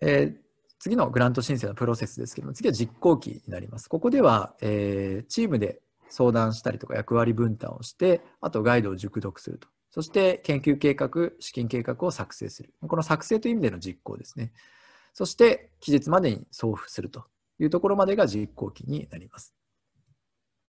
えー、次のグラント申請のプロセスですけども、次は実行期になります。ここでは、えー、チームで相談したりとか役割分担をして、あとガイドを熟読すると。そして研究計画、資金計画を作成する。この作成という意味での実行ですね。そして期日までに送付するというところまでが実行期になります。